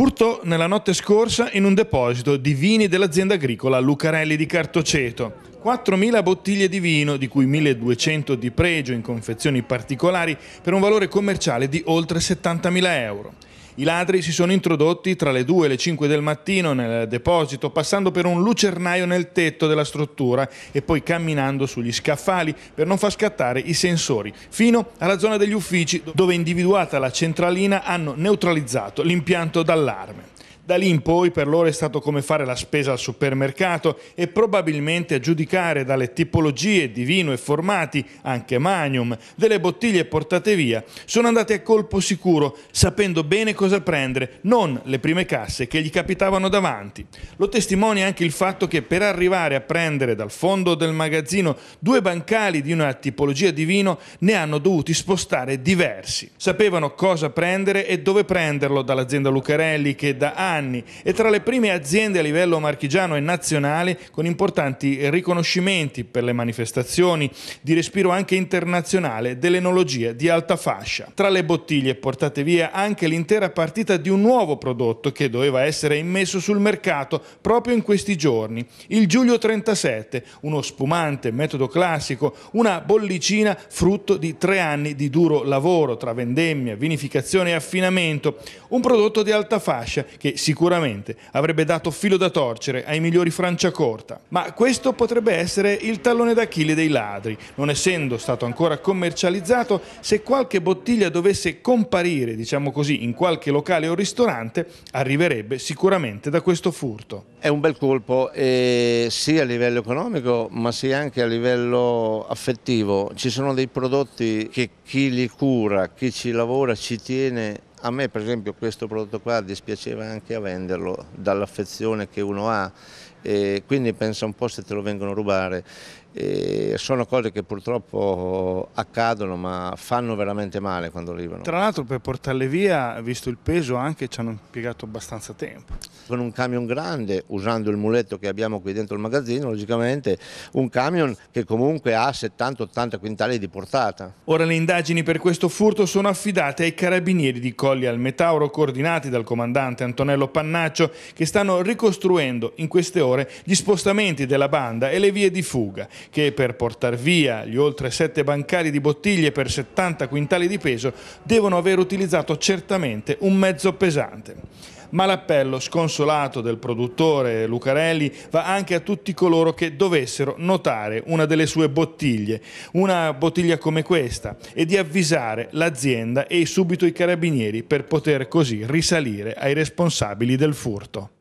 Furto nella notte scorsa in un deposito di vini dell'azienda agricola Lucarelli di Cartoceto. 4.000 bottiglie di vino, di cui 1.200 di pregio in confezioni particolari, per un valore commerciale di oltre 70.000 euro. I ladri si sono introdotti tra le 2 e le 5 del mattino nel deposito, passando per un lucernaio nel tetto della struttura e poi camminando sugli scaffali per non far scattare i sensori, fino alla zona degli uffici dove individuata la centralina hanno neutralizzato l'impianto d'allarme. Da lì in poi per loro è stato come fare la spesa al supermercato e probabilmente a giudicare dalle tipologie di vino e formati, anche magnum, delle bottiglie portate via, sono andate a colpo sicuro, sapendo bene cosa prendere, non le prime casse che gli capitavano davanti. Lo testimonia anche il fatto che per arrivare a prendere dal fondo del magazzino due bancali di una tipologia di vino ne hanno dovuti spostare diversi. Sapevano cosa prendere e dove prenderlo dall'azienda Lucarelli che da anni anni e tra le prime aziende a livello marchigiano e nazionale con importanti riconoscimenti per le manifestazioni di respiro anche internazionale dell'enologia di alta fascia. Tra le bottiglie portate via anche l'intera partita di un nuovo prodotto che doveva essere immesso sul mercato proprio in questi giorni, il Giulio 37, uno spumante metodo classico, una bollicina frutto di tre anni di duro lavoro tra vendemmia, vinificazione e affinamento, un prodotto di alta fascia che si Sicuramente avrebbe dato filo da torcere ai migliori Franciacorta, ma questo potrebbe essere il tallone d'Achille dei ladri. Non essendo stato ancora commercializzato, se qualche bottiglia dovesse comparire, diciamo così, in qualche locale o ristorante, arriverebbe sicuramente da questo furto. È un bel colpo eh, sia a livello economico ma sia anche a livello affettivo. Ci sono dei prodotti che chi li cura, chi ci lavora, ci tiene a me per esempio questo prodotto qua dispiaceva anche a venderlo dall'affezione che uno ha eh, quindi pensa un po' se te lo vengono a rubare. Eh, sono cose che purtroppo accadono ma fanno veramente male quando arrivano. Tra l'altro per portarle via, visto il peso anche, ci hanno impiegato abbastanza tempo. Con un camion grande, usando il muletto che abbiamo qui dentro il magazzino, logicamente un camion che comunque ha 70-80 quintali di portata. Ora le indagini per questo furto sono affidate ai carabinieri di Colli al Metauro, coordinati dal comandante Antonello Pannaccio, che stanno ricostruendo in queste ore Tricolore gli spostamenti della banda e le vie di fuga, che per portar via gli oltre 7 bancari di bottiglie per 70 quintali di peso devono aver utilizzato certamente un mezzo pesante ma l'appello sconsolato del produttore Lucarelli va anche a tutti coloro che dovessero notare una delle sue bottiglie, una bottiglia come questa, e di avvisare l'azienda e subito i carabinieri per poter così risalire ai responsabili del furto.